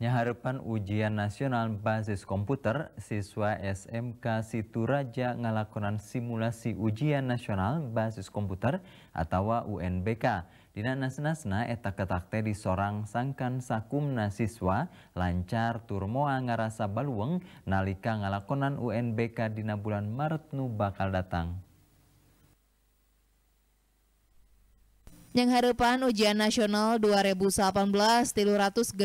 Nyaharepan ujian nasional basis komputer, siswa SMK Situraja ngalakonan simulasi ujian nasional basis komputer atau UNBK. Dina nasna-nasna etak ketakte di sorang sangkan sakumna siswa lancar turmoa ngarasa baluweng nalika ngalakonan UNBK dina bulan Maret nu bakal datang. Yang harapan ujian nasional 2018 367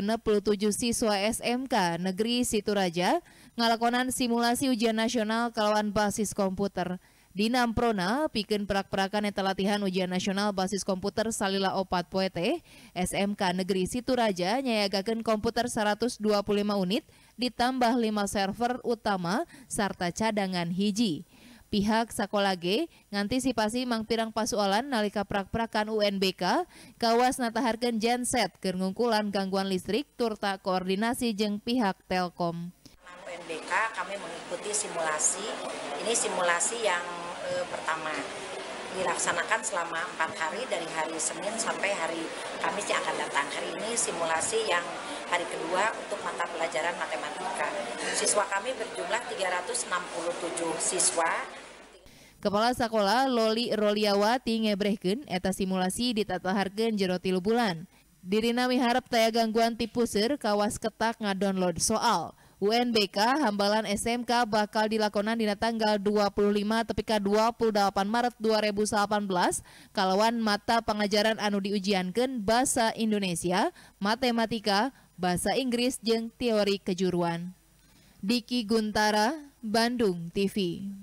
siswa SMK Negeri Situraja ngalakonan simulasi ujian nasional kelawan basis komputer. Di Namprona, bikin perak-perakan yang latihan ujian nasional basis komputer Salila Opat Poete, SMK Negeri Situraja nyayagakan komputer 125 unit ditambah 5 server utama serta cadangan hiji. Pihak sekolah G ngantisipasi mangpirang pasualan nalika prak-prakan UNBK, kawas nataharkan genset kerngungkulan gangguan listrik turta koordinasi jeng pihak Telkom. UNBK kami mengikuti simulasi, ini simulasi yang e, pertama dilaksanakan selama empat hari dari hari Senin sampai hari Kamis yang akan datang. Hari ini simulasi yang hari kedua untuk mata pelajaran matematika. Siswa kami berjumlah 367 siswa Kepala Sekolah Loli Roliawati ngebrehkeun eta simulasi ditataharkeun jero tilu bulan. Dirina miharep taya gangguan tipuser kawas ketak ngadownload soal. UNBK Hambalan SMK bakal dilakonan dina tanggal 25 tepika 28 Maret 2018 kalawan mata pengajaran anu diujiankan Bahasa Indonesia, Matematika, Bahasa Inggris jeng Teori Kejuruan. Diki Guntara, Bandung TV.